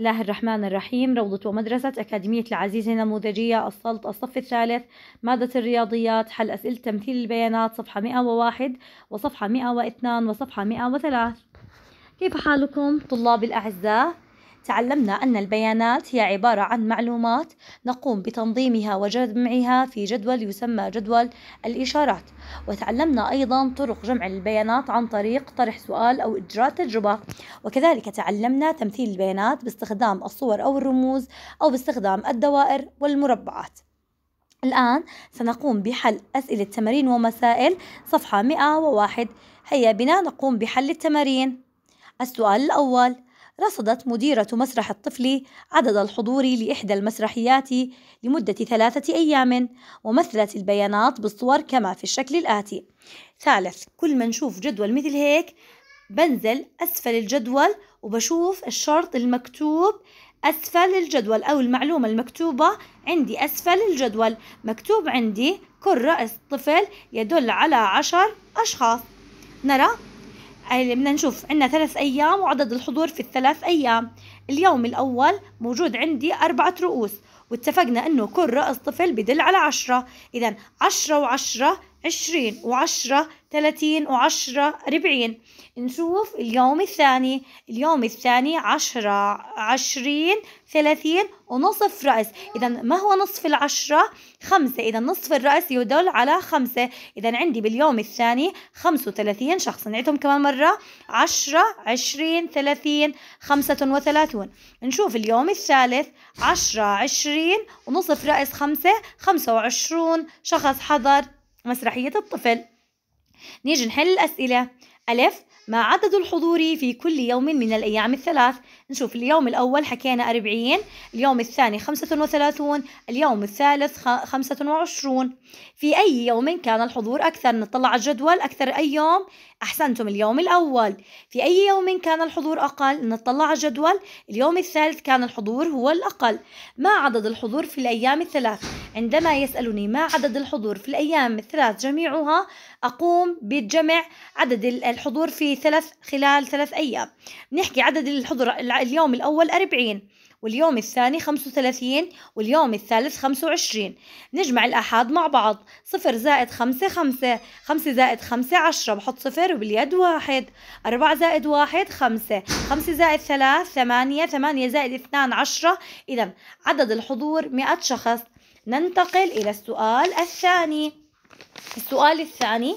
الله الرحمن الرحيم روضة ومدرسة أكاديمية العزيزة نموذجية السلط الصف الثالث مادة الرياضيات حل أسئلة تمثيل البيانات صفحة 101 وصفحة 102 وصفحة 103 كيف حالكم طلاب الأعزاء؟ تعلمنا أن البيانات هي عبارة عن معلومات نقوم بتنظيمها وجمعها في جدول يسمى جدول الإشارات وتعلمنا أيضا طرق جمع البيانات عن طريق طرح سؤال أو إجراء تجربة وكذلك تعلمنا تمثيل البيانات باستخدام الصور أو الرموز أو باستخدام الدوائر والمربعات الآن سنقوم بحل أسئلة تمارين ومسائل صفحة 101 هيا بنا نقوم بحل التمارين السؤال الأول رصدت مديرة مسرح الطفل عدد الحضور لإحدى المسرحيات لمدة ثلاثة أيام ومثلت البيانات بالصور كما في الشكل الآتي ثالث كل ما نشوف جدول مثل هيك بنزل أسفل الجدول وبشوف الشرط المكتوب أسفل الجدول أو المعلومة المكتوبة عندي أسفل الجدول مكتوب عندي كل رأس طفل يدل على عشر أشخاص نرى اللي بدنا نشوف عندنا ثلاث أيام وعدد الحضور في الثلاث أيام اليوم الأول موجود عندي أربعة رؤوس واتفقنا أنه كل رأس طفل بدل على عشرة إذا عشرة وعشرة عشرين وعشرة و10 40 نشوف اليوم الثاني اليوم الثاني عشرة عشرين ثلاثين ونصف رأس إذا ما هو نصف العشرة خمسة إذا نصف الرأس يدل على خمسة إذا عندي باليوم الثاني خمسة وثلاثين شخص نعيدهم كمان مرة عشرة عشرين ثلاثين خمسة وثلاثون نشوف اليوم الثالث عشرة عشرين ونصف رأس خمسة خمسة وعشرون شخص حضر مسرحية الطفل نيجي نحل الأسئلة ألف ما عدد الحضور في كل يوم من الأيام الثلاث نشوف اليوم الأول حكينا أربعين اليوم الثاني خمسة وثلاثون اليوم الثالث خمسة وعشرون في أي يوم كان الحضور أكثر نطلع على الجدول أكثر أي يوم أحسنتم اليوم الأول في أي يوم كان الحضور أقل نطلع على الجدول اليوم الثالث كان الحضور هو الأقل ما عدد الحضور في الأيام الثلاث عندما يسألني ما عدد الحضور في الأيام الثلاث جميعها أقوم بالجمع عدد الحضور في ثلاث خلال ثلاث أيام بنحكي عدد الحضور اليوم الأول أربعين واليوم الثاني خمسة وثلاثين واليوم الثالث خمسة وعشرين نجمع الأحاد مع بعض صفر زائد خمسة خمسة خمسة زائد خمسة عشرة بحط صفر وباليد واحد أربعة زائد واحد خمسة خمسة زائد ثلاث ثمانية ثمانية زائد اثنان عشرة إذا عدد الحضور مئة شخص ننتقل إلى السؤال الثاني السؤال الثاني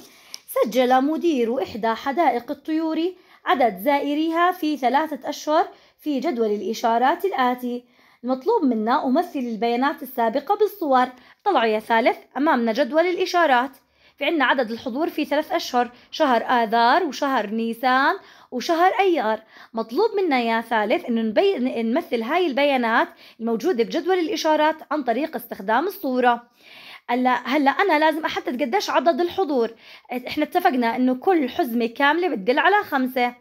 سجل مدير إحدى حدائق الطيور عدد زائريها في ثلاثة أشهر في جدول الإشارات الآتي المطلوب منا أمثل البيانات السابقة بالصور طلعوا يا ثالث أمامنا جدول الإشارات في عنا عدد الحضور في ثلاث أشهر شهر آذار وشهر نيسان وشهر أيار مطلوب منا يا ثالث أنه نبي... نمثل هاي البيانات الموجودة بجدول الإشارات عن طريق استخدام الصورة هلا هلا انا لازم احدد قديش عدد الحضور احنا اتفقنا انه كل حزمه كامله بتدل على خمسه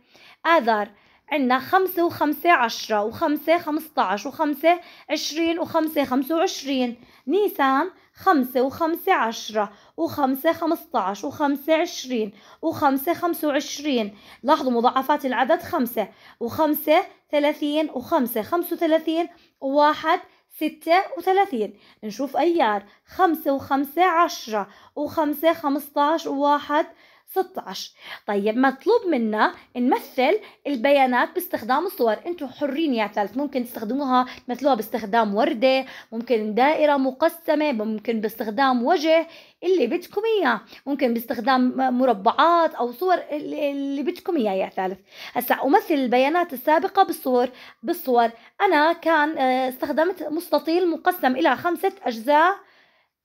اذار عندنا خمسة وخمسة عشرة وخمسة خمسة عشر وخمسة عشرين وخمسة خمسة وعشرين نيسان خمسة وخمسة عشرة وخمسة خمسة عشر وخمسة عشرين وخمسة خمسة وعشرين لاحظوا مضاعفات العدد خمسة وخمسة ثلاثين وخمسة خمسة وثلاثين وواحد ستة وثلاثين نشوف أيار خمسة وخمسة عشرة وخمسة خمسة عشر وواحد 16 طيب مطلوب منا نمثل البيانات باستخدام الصور انتم حرين يا ثالث ممكن تستخدموها تمثلوها باستخدام وردة ممكن دائرة مقسمة ممكن باستخدام وجه اللي بدكم اياه ممكن باستخدام مربعات او صور اللي بدكم اياه يا ثالث هسا امثل البيانات السابقه بالصور بالصور انا كان آه، استخدمت مستطيل مقسم الى خمسه اجزاء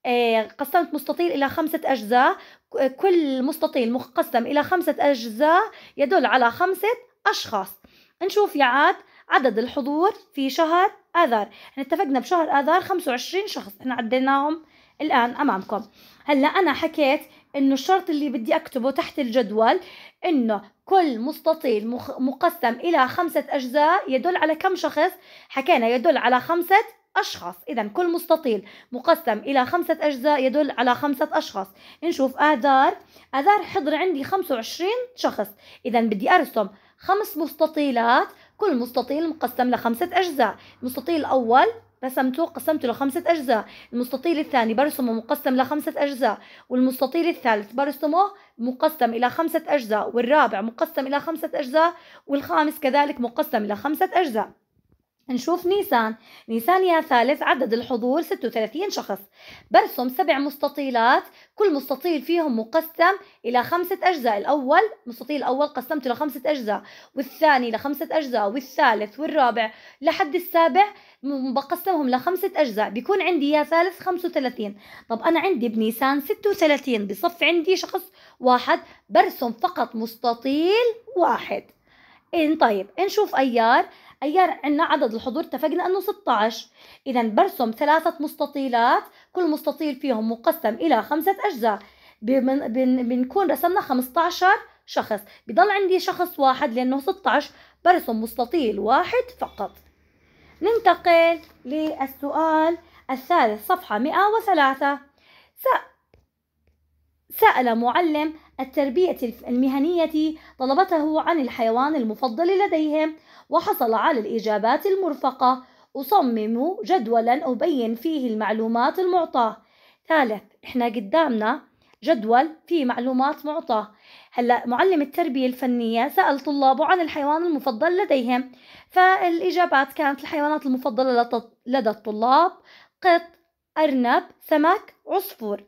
آه، قسمت مستطيل إلى خمسة أجزاء آه، كل مستطيل مقسم إلى خمسة أجزاء يدل على خمسة أشخاص نشوف يا عاد عدد الحضور في شهر آذار احنا اتفقنا بشهر آذار 25 شخص احنا عديناهم الآن أمامكم هلأ أنا حكيت إنه الشرط اللي بدي أكتبه تحت الجدول إنه كل مستطيل مقسم إلى خمسة أجزاء يدل على كم شخص حكينا يدل على خمسة أشخاص إذا كل مستطيل مقسم إلى خمسة أجزاء يدل على خمسة أشخاص نشوف آذار آذار حضر عندي 25 شخص إذا بدي أرسم خمس مستطيلات كل مستطيل مقسم لخمسة أجزاء المستطيل الأول رسمته قسمته لخمسة أجزاء المستطيل الثاني برسمه مقسم لخمسة أجزاء والمستطيل الثالث برسمه مقسم إلى خمسة أجزاء والرابع مقسم إلى خمسة أجزاء والخامس كذلك مقسم إلى خمسة أجزاء نشوف نيسان نيسان يا ثالث عدد الحضور 36 شخص برسم سبع مستطيلات كل مستطيل فيهم مقسم إلى خمسة أجزاء الأول مستطيل الأول قسمته لخمسة أجزاء والثاني لخمسة أجزاء والثالث والرابع لحد السابع بقسمهم لخمسة أجزاء بيكون عندي يا ثالث 35 طب أنا عندي بنيسان 36 بصف عندي شخص واحد برسم فقط مستطيل واحد إن طيب نشوف أيار أيار عنا عدد الحضور اتفقنا أنه 16 إذا برسم ثلاثة مستطيلات كل مستطيل فيهم مقسم إلى خمسة أجزاء بن بن بنكون رسمنا 15 شخص بضل عندي شخص واحد لأنه 16 برسم مستطيل واحد فقط ننتقل للسؤال الثالث صفحة 103 سأل معلم التربية المهنية طلبته عن الحيوان المفضل لديهم وحصل على الإجابات المرفقة أصمم جدولا أبين فيه المعلومات المعطاة ثالث إحنا قدامنا جدول فيه معلومات معطاة هلا معلم التربية الفنية سأل طلابه عن الحيوان المفضل لديهم فالإجابات كانت الحيوانات المفضلة لدى الطلاب قط أرنب سمك عصفور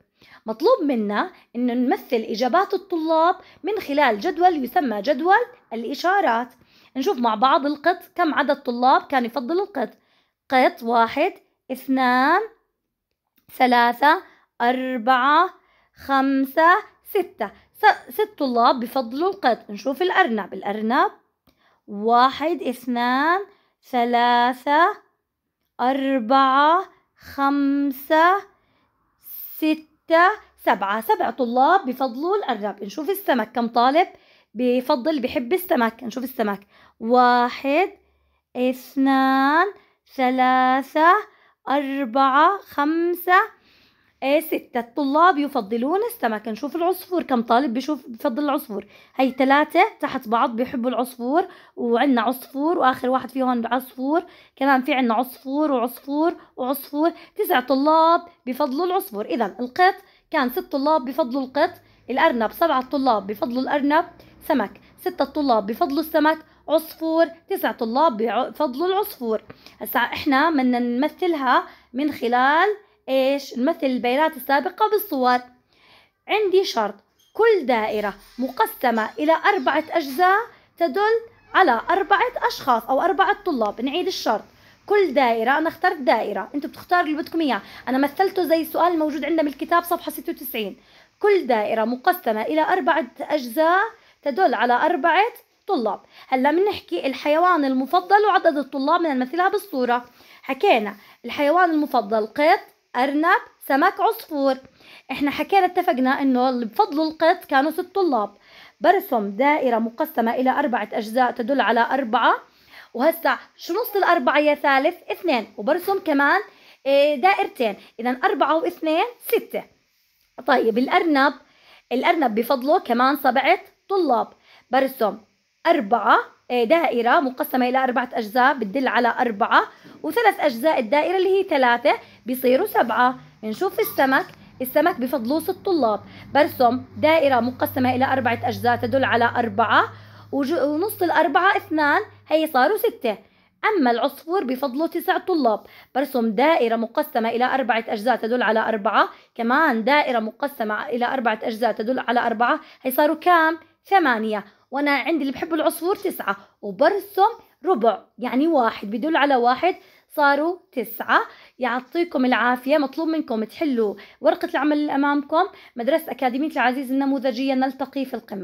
مطلوب منا أنه نمثل إجابات الطلاب من خلال جدول يسمى جدول الإشارات نشوف مع بعض القط كم عدد طلاب كان يفضل القط قط واحد اثنان ثلاثة أربعة خمسة ستة ست طلاب بفضلوا القط نشوف الأرنب الأرنب واحد اثنان ثلاثة أربعة خمسة ستة ستة سبعة سبع طلاب بفضلوا الرب نشوف السمك كم طالب بفضل بحب السمك نشوف السمك واحد اثنان ثلاثة أربعة خمسة آه ستة الطلاب يفضلون السمك نشوف العصفور كم طالب بيشوف بفضل العصفور هي ثلاثة تحت بعض بيحبوا العصفور وعندنا عصفور وآخر واحد فيهم عصفور كمان في عندنا عصفور وعصفور وعصفور تسع طلاب بفضلوا العصفور إذا القط كان ست طلاب بفضلوا القط الأرنب سبعة طلاب بفضلوا الأرنب سمك ستة طلاب بفضلوا السمك عصفور تسع طلاب بفضلوا العصفور هسا احنا بدنا نمثلها من خلال إيش نمثل البيانات السابقة بالصور عندي شرط كل دائرة مقسمة إلى أربعة أجزاء تدل على أربعة أشخاص أو أربعة طلاب نعيد الشرط كل دائرة أنا اخترت دائرة أنتوا بتختاروا اللي بدكم إياه أنا مثلته زي السؤال الموجود عندنا بالكتاب صفحة 96 كل دائرة مقسمة إلى أربعة أجزاء تدل على أربعة طلاب هلا بنحكي الحيوان المفضل وعدد الطلاب بدنا نمثلها بالصورة حكينا الحيوان المفضل قط أرنب سمك عصفور احنا حكينا اتفقنا انه اللي بفضلوا القط كانوا ست طلاب برسم دائرة مقسمة إلى أربعة أجزاء تدل على أربعة وهسا شو نص الأربعة يا ثالث اثنين وبرسم كمان آه، دائرتين إذا أربعة واثنين ستة طيب الأرنب الأرنب بفضله كمان سبعة طلاب برسم أربعة آه، دائرة مقسمة إلى أربعة أجزاء بتدل على أربعة وثلاث أجزاء الدائرة اللي هي ثلاثة بيصيروا سبعة نشوف السمك السمك ست طلاب برسم دائرة مقسمة إلى أربعة أجزاء تدل على أربعة ونص الأربعة اثنان هي صاروا ستة أما العصفور بفضله تسع طلاب برسم دائرة مقسمة إلى أربعة أجزاء تدل على أربعة كمان دائرة مقسمة إلى أربعة أجزاء تدل على أربعة هي صاروا كام؟ ثمانية وأنا عندي اللي بحب العصفور تسعة وبرسم ربع يعني واحد بدل على واحد صاروا تسعة يعطيكم العافية مطلوب منكم تحلوا ورقة العمل أمامكم مدرسة أكاديمية العزيز النموذجية نلتقي في القمة